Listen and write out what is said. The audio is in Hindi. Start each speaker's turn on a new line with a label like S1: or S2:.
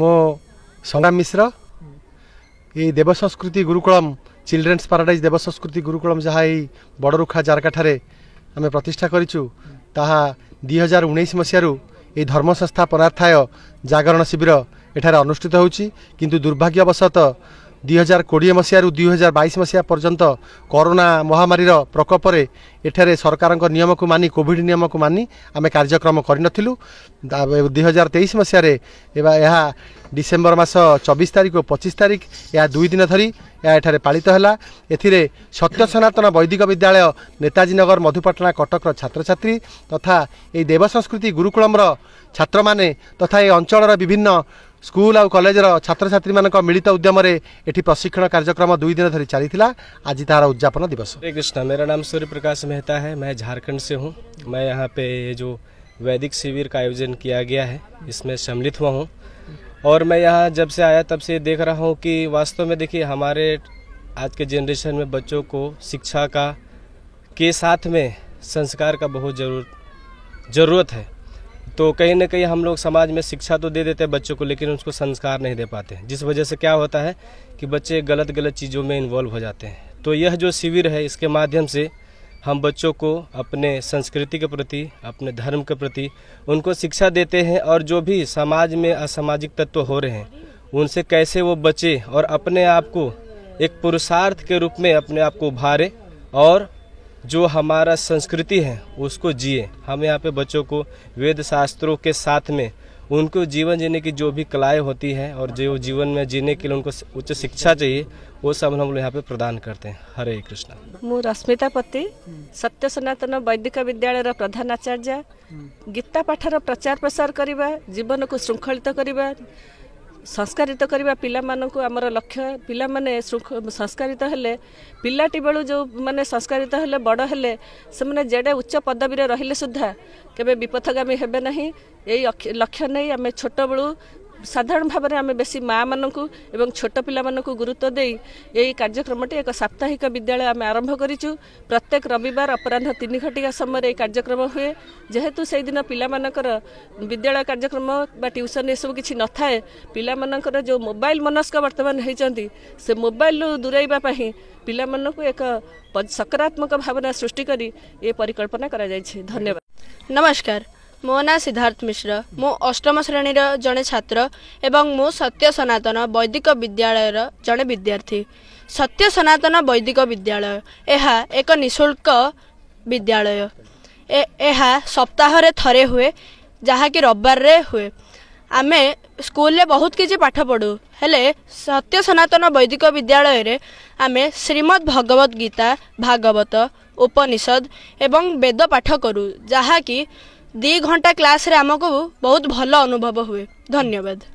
S1: ମୁଁ ସଂଗ୍ରାମ ମିଶ୍ର ଏଇ ଦେବ ସଂସ୍କୃତି ଗୁରୁକୁଳମ ଚିଲଡ୍ରେନ୍ସ ପାରାଡାଇଜ୍ ଦେବ ସଂସ୍କୃତି ଗୁରୁକୁଳମ ଯାହା ଏଇ ବଡ଼ରୁଖା ଜାରକାଠାରେ ଆମେ ପ୍ରତିଷ୍ଠା କରିଛୁ ତାହା ଦୁଇ ହଜାର ଉଣେଇଶ ମସିହାରୁ ଏହି ଧର୍ମ ସଂସ୍ଥା ପରାର୍ଥାୟ ଜାଗରଣ ଶିବିର ଏଠାରେ ଅନୁଷ୍ଠିତ ହେଉଛି କିନ୍ତୁ ଦୁର୍ଭାଗ୍ୟବଶତଃ ଦୁଇ ହଜାର କୋଡ଼ିଏ ମସିହାରୁ ଦୁଇ ହଜାର ବାଇଶ ମସିହା ପର୍ଯ୍ୟନ୍ତ କରୋନା ମହାମାରୀର ପ୍ରକୋପରେ ଏଠାରେ ସରକାରଙ୍କ ନିୟମକୁ ମାନି କୋଭିଡ଼ ନିୟମକୁ ମାନି ଆମେ କାର୍ଯ୍ୟକ୍ରମ କରିନଥିଲୁ ଦୁଇ ହଜାର ତେଇଶ ମସିହାରେ ଏବା ଏହା ଡିସେମ୍ବର ମାସ ଚବିଶ ତାରିଖ ଓ ପଚିଶ ତାରିଖ ଏହା ଦୁଇ ଦିନ ଧରି ଏହା ଏଠାରେ ପାଳିତ ହେଲା ଏଥିରେ ସତ୍ୟ ସନାତନ ବୈଦିକ ବିଦ୍ୟାଳୟ ନେତାଜୀ ନଗର ମଧୁପାଟଣା କଟକର ଛାତ୍ରଛାତ୍ରୀ ତଥା ଏହି ଦେବ ସଂସ୍କୃତି ଗୁରୁକୁଳମର ଛାତ୍ରମାନେ ତଥା ଏ ଅଞ୍ଚଳର ବିଭିନ୍ନ स्कूल ସ୍କୁଲ छात्र छात्री मान मिलित उद्यम एटी प्रशिक्षण कार्यक्रम दुई दिन धरी चली आज तार उद्यापन दिवस
S2: हरे कृष्ण मेरा नाम सूर्य प्रकाश मेहता है मैं झारखंड से हूँ मैं यहाँ पे जो वैदिक शिविर का आयोजन किया गया है इसमें सम्मिलित हुआ हूँ और मैं यहाँ जब से आया तब से देख रहा हूँ कि वास्तव में देखिए हमारे आज के जेनरेशन में बच्चों को शिक्षा का के साथ में संस्कार का बहुत जरूर जरूरत है तो कहीं ना कहीं हम लोग समाज में शिक्षा तो दे देते हैं बच्चों को लेकिन उसको संस्कार नहीं दे पाते जिस वजह से क्या होता है कि बच्चे गलत गलत चीज़ों में इन्वॉल्व हो जाते हैं तो यह जो शिविर है इसके माध्यम से हम बच्चों को अपने संस्कृति के प्रति अपने धर्म के प्रति उनको शिक्षा देते हैं और जो भी समाज में असामाजिक तत्व हो रहे हैं उनसे कैसे वो बचे और अपने आप को एक पुरुषार्थ के रूप में अपने आप को उभारे और जो हमारा संस्कृति है उसको जिए हम यहाँ पे बच्चों को वेद शास्त्रों के साथ में उनको जीवन जीने की जो भी कलाएँ होती हैं और जो जीवन में जीने के लिए उनको उच्च शिक्षा चाहिए वो सब हम लोग यहाँ पे प्रदान करते हैं हरे कृष्णा
S3: मु रश्मिता पति सत्य सनातन वैदिक विद्यालय प्रधान आचार्य गीता पाठर प्रचार प्रसार करवा जीवन को श्रृंखलित करवा ସଂସ୍କାରିତ କରିବା ପିଲାମାନଙ୍କୁ ଆମର ଲକ୍ଷ୍ୟ ପିଲାମାନେ ସଂସ୍କାରିତ ହେଲେ ପିଲାଟି ବେଳୁ ଯେଉଁମାନେ ସଂସ୍କାରିତ ହେଲେ ବଡ଼ ହେଲେ ସେମାନେ ଯେଡ଼େ ଉଚ୍ଚ ପଦବୀରେ ରହିଲେ ସୁଦ୍ଧା କେବେ ବିପଥଗାମୀ ହେବେ ନାହିଁ ଏଇ ଲକ୍ଷ୍ୟ ନେଇ ଆମେ ଛୋଟବେଳୁ ସାଧାରଣ ଭାବରେ ଆମେ ବେଶୀ ମାଆମାନଙ୍କୁ ଏବଂ ଛୋଟ ପିଲାମାନଙ୍କୁ ଗୁରୁତ୍ୱ ଦେଇ ଏହି କାର୍ଯ୍ୟକ୍ରମଟି ଏକ ସାପ୍ତାହିକ ବିଦ୍ୟାଳୟ ଆମେ ଆରମ୍ଭ କରିଛୁ ପ୍ରତ୍ୟେକ ରବିବାର ଅପରାହ୍ନ ତିନି ଘଟିକା ସମୟରେ ଏହି କାର୍ଯ୍ୟକ୍ରମ ହୁଏ ଯେହେତୁ ସେହିଦିନ ପିଲାମାନଙ୍କର ବିଦ୍ୟାଳୟ କାର୍ଯ୍ୟକ୍ରମ ବା ଟିଉସନ୍ ଏସବୁ କିଛି ନଥାଏ ପିଲାମାନଙ୍କର ଯେଉଁ ମୋବାଇଲ ମନସ୍କ ବର୍ତ୍ତମାନ ହୋଇଛନ୍ତି ସେ ମୋବାଇଲରୁ ଦୂରେଇବା ପାଇଁ ପିଲାମାନଙ୍କୁ ଏକ ସକାରାତ୍ମକ ଭାବନା ସୃଷ୍ଟି କରି ଏ ପରିକଳ୍ପନା କରାଯାଇଛି ଧନ୍ୟବାଦ ନମସ୍କାର ମୋ ନାଁ ସିଦ୍ଧାର୍ଥ ମିଶ୍ର ମୁଁ ଅଷ୍ଟମ ଶ୍ରେଣୀର
S4: ଜଣେ ଛାତ୍ର ଏବଂ ମୁଁ ସତ୍ୟ ସନାତନ ବୈଦିକ ବିଦ୍ୟାଳୟର ଜଣେ ବିଦ୍ୟାର୍ଥୀ ସତ୍ୟ ସନାତନ ବୈଦିକ ବିଦ୍ୟାଳୟ ଏହା ଏକ ନିଃଶୁଳ୍କ ବିଦ୍ୟାଳୟ ଏହା ସପ୍ତାହରେ ଥରେ ହୁଏ ଯାହାକି ରବିବାରରେ ହୁଏ ଆମେ ସ୍କୁଲରେ ବହୁତ କିଛି ପାଠ ପଢ଼ୁ ହେଲେ ସତ୍ୟ ସନାତନ ବୈଦିକ ବିଦ୍ୟାଳୟରେ ଆମେ ଶ୍ରୀମଦ୍ ଭଗବତ ଗୀତା ଭାଗବତ ଉପନିଷଦ ଏବଂ ବେଦ ପାଠ କରୁ ଯାହାକି दुई घंटा क्लास रे आमको बहुत भल अनुभव हुए धन्यवाद